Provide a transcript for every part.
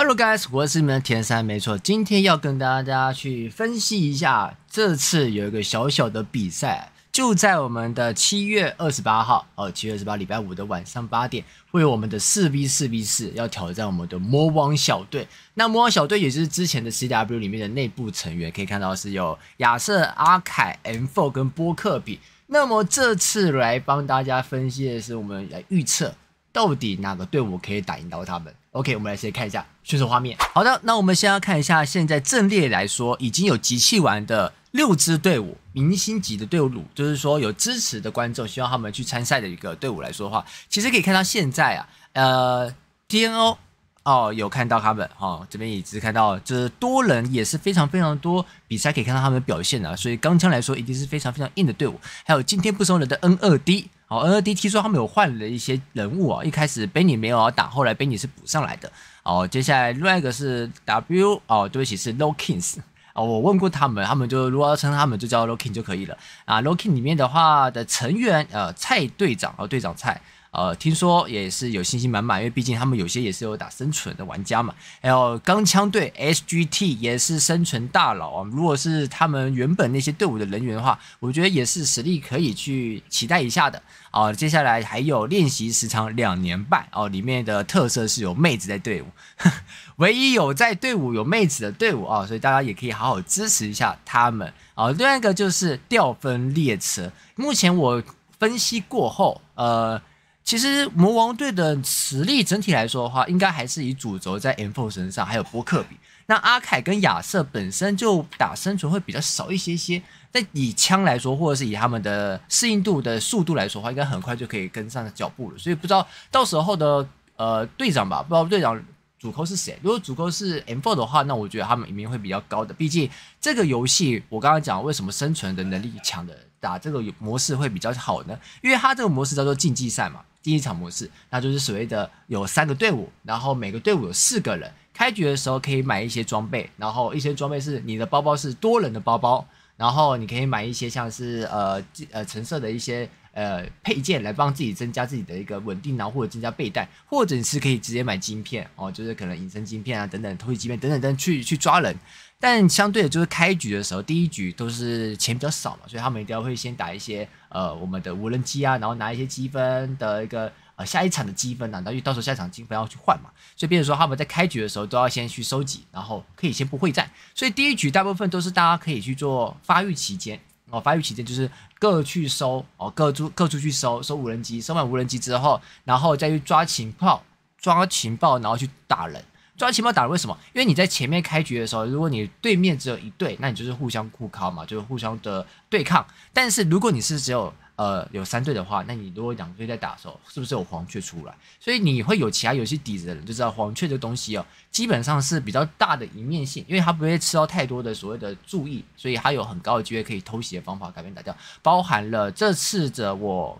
Hello guys，我是你们的田三，没错，今天要跟大家去分析一下，这次有一个小小的比赛，就在我们的七月二十八号，哦，七月二十八礼拜五的晚上八点，会有我们的四 v 四 v 四要挑战我们的魔王小队。那魔王小队也就是之前的 CW 里面的内部成员，可以看到是有亚瑟、阿凯、M Four 跟波克比。那么这次来帮大家分析的是，我们来预测。到底哪个队伍可以打赢到他们？OK，我们来先看一下选手画面。好的，那我们先要看一下现在阵列来说已经有集气完的六支队伍，明星级的队伍就是说有支持的观众希望他们去参赛的一个队伍来说的话，其实可以看到现在啊，呃 d N O，哦，有看到他们哦，这边也是看到这多人也是非常非常多，比赛可以看到他们的表现的，所以钢枪来说一定是非常非常硬的队伍，还有今天不收人的 N 二 D。好 n r d t 说他们有换了一些人物啊，一开始 Benny 没有要打，后来 Benny 是补上来的。哦，接下来另外一个是 W，哦，对不起是 Lo Kings 哦，我问过他们，他们就如果要称他们就叫 Lo King 就可以了啊。Lo King 里面的话的成员，呃，蔡队长，哦，队长蔡。呃，听说也是有信心满满，因为毕竟他们有些也是有打生存的玩家嘛。还有钢枪队 S G T 也是生存大佬啊。如果是他们原本那些队伍的人员的话，我觉得也是实力可以去期待一下的啊。接下来还有练习时长两年半哦，里面的特色是有妹子在队伍，唯一有在队伍有妹子的队伍啊，所以大家也可以好好支持一下他们啊。另外一个就是掉分列车，目前我分析过后，呃。其实魔王队的实力整体来说的话，应该还是以主轴在 M4 身上，还有波克比。那阿凯跟亚瑟本身就打生存会比较少一些些，但以枪来说，或者是以他们的适应度的速度来说的话，应该很快就可以跟上脚步了。所以不知道到时候的呃队长吧，不知道队长主扣是谁。如果主扣是 M4 的话，那我觉得他们赢面会比较高的。毕竟这个游戏我刚刚讲为什么生存的能力强的。打这个模式会比较好呢，因为它这个模式叫做竞技赛嘛，竞技场模式，那就是所谓的有三个队伍，然后每个队伍有四个人，开局的时候可以买一些装备，然后一些装备是你的包包是多人的包包，然后你可以买一些像是呃呃橙色的一些。呃，配件来帮自己增加自己的一个稳定，然后或者增加背带，或者是可以直接买晶片哦，就是可能隐身晶片啊等等，偷袭晶片等等等去去抓人。但相对的就是开局的时候，第一局都是钱比较少嘛，所以他们一定要会先打一些呃我们的无人机啊，然后拿一些积分的一个呃下一场的积分啊，然后到时候下场积分要去换嘛。所以比如说他们在开局的时候都要先去收集，然后可以先不会战，所以第一局大部分都是大家可以去做发育期间。哦，发育期间就是各去收哦，各出各出去收收无人机，收完无人机之后，然后再去抓情报，抓情报，然后去打人。抓情报打人为什么？因为你在前面开局的时候，如果你对面只有一队，那你就是互相互靠嘛，就是互相的对抗。但是如果你是只有呃，有三队的话，那你如果两队在打的时候，是不是有黄雀出来？所以你会有其他游戏底子的人就知道黄雀这东西哦，基本上是比较大的一面性，因为它不会吃到太多的所谓的注意，所以它有很高的机会可以偷袭的方法改变打掉，包含了这次的我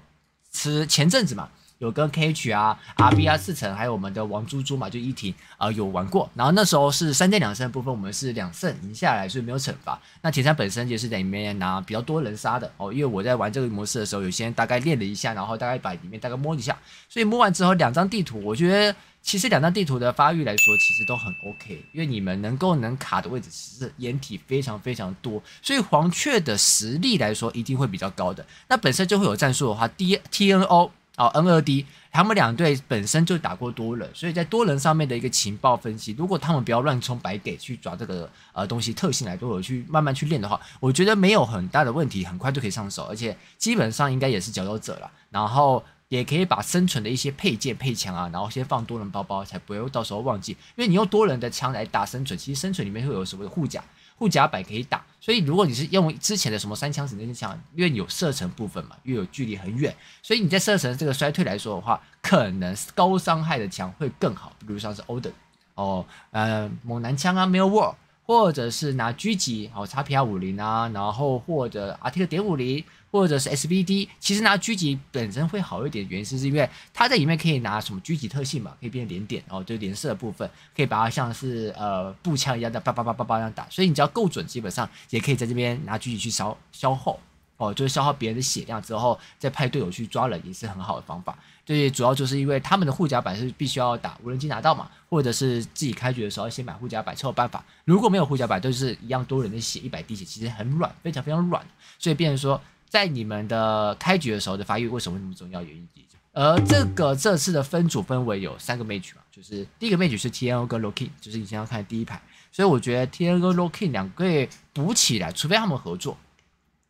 吃前阵子嘛。有跟 K H 啊、R B R 四层，还有我们的王猪猪嘛，就一婷啊有玩过。然后那时候是三战两胜的部分，我们是两胜赢下来，所以没有惩罚。那铁三本身就是在里面拿比较多人杀的哦，因为我在玩这个模式的时候，有些大概练了一下，然后大概把里面大概摸一下。所以摸完之后，两张地图，我觉得其实两张地图的发育来说，其实都很 OK。因为你们能够能卡的位置，其实掩体非常非常多。所以黄雀的实力来说，一定会比较高的。那本身就会有战术的话，D T N O。哦，N 二 D，他们两队本身就打过多人，所以在多人上面的一个情报分析，如果他们不要乱冲白给去抓这个呃东西特性来多，我去慢慢去练的话，我觉得没有很大的问题，很快就可以上手，而且基本上应该也是佼佼者了。然后也可以把生存的一些配件配枪啊，然后先放多人包包，才不会到时候忘记，因为你用多人的枪来打生存，其实生存里面会有什么护甲？护甲板可以打，所以如果你是用之前的什么三枪子那些枪，因为有射程部分嘛，又有距离很远，所以你在射程这个衰退来说的话，可能高伤害的枪会更好，比如像是 Oden 哦，呃，猛男枪啊 m i l w a r 或者是拿狙击，哦，叉 P R 五零啊，然后或者 R T 的点五零。或者是 SVD，其实拿狙击本身会好一点，原因是因为它在里面可以拿什么狙击特性嘛，可以变连点，哦，就连射的部分，可以把它像是呃步枪一样的叭叭叭叭叭这样打，所以你只要够准，基本上也可以在这边拿狙击去消消耗，哦，就是消耗别人的血量之后，再派队友去抓人也是很好的方法。对，主要就是因为他们的护甲板是必须要打无人机拿到嘛，或者是自己开局的时候先买护甲板，才有办法。如果没有护甲板，都是一样多人的血，一百滴血其实很软，非常非常软，所以变成说。在你们的开局的时候的发育为什么那么重要？原因，而这个这次的分组分为有三个 m a t c h 嘛，就是第一个 m a t c h 是 T N O 跟 Loki，就是你先要看第一排，所以我觉得 T N O 跟 Loki 两个补起来，除非他们合作，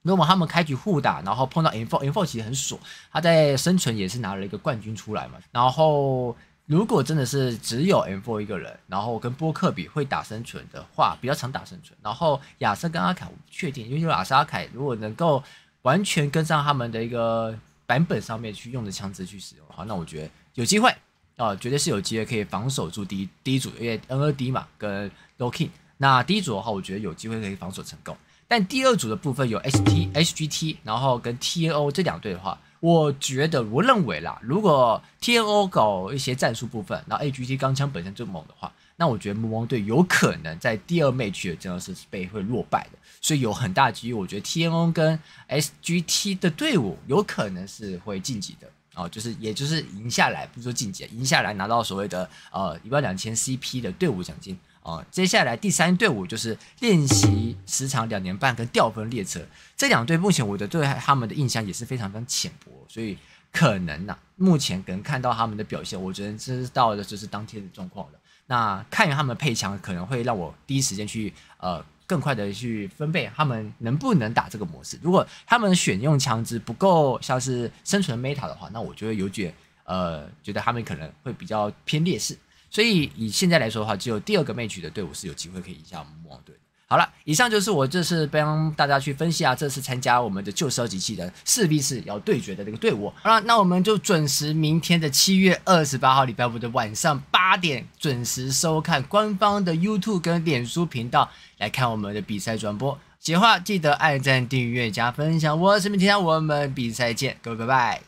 如果他们开局互打，然后碰到 i n f o i n f o 其实很爽，他在生存也是拿了一个冠军出来嘛，然后如果真的是只有 i n f o 一个人，然后跟波克比会打生存的话，比较常打生存，然后亚瑟跟阿凯我不确定，因为亚瑟阿凯如果能够。完全跟上他们的一个版本上面去用的枪支去使用，的话，那我觉得有机会啊，绝对是有机会可以防守住第一第一组，因为 N 二 D 嘛跟 l o k i n g 那第一组的话，我觉得有机会可以防守成功。但第二组的部分有 H T H G T，然后跟 T N O 这两队的话，我觉得我认为啦，如果 T N O 搞一些战术部分，然后 A G T 钢枪本身就猛的话。那我觉得 o 王队有可能在第二 match 的这样是被会落败的，所以有很大几率，我觉得 TMO 跟 SGT 的队伍有可能是会晋级的哦，就是也就是赢下来，不说晋级，赢下来拿到所谓的呃一万两千 CP 的队伍奖金啊。接下来第三队伍就是练习时长两年半跟掉分列车这两队，目前我的对他们的印象也是非常非常浅薄，所以可能呐，目前可能看到他们的表现，我觉得知道的就是当天的状况了。那看他们配枪，可能会让我第一时间去，呃，更快的去分配他们能不能打这个模式。如果他们选用枪支不够，像是生存 meta 的话，那我就会有点，呃，觉得他们可能会比较偏劣势。所以以现在来说的话，只有第二个 match 的队伍是有机会可以赢下我们对。好了，以上就是我这次帮大家去分析啊，这次参加我们的旧车机器人势必是要对决的这个队伍。好了，那我们就准时明天的七月二十八号礼拜五的晚上八点准时收看官方的 YouTube 跟脸书频道来看我们的比赛转播。喜欢记得按赞、订阅、加分享。我是明天，我们比赛见各位拜拜。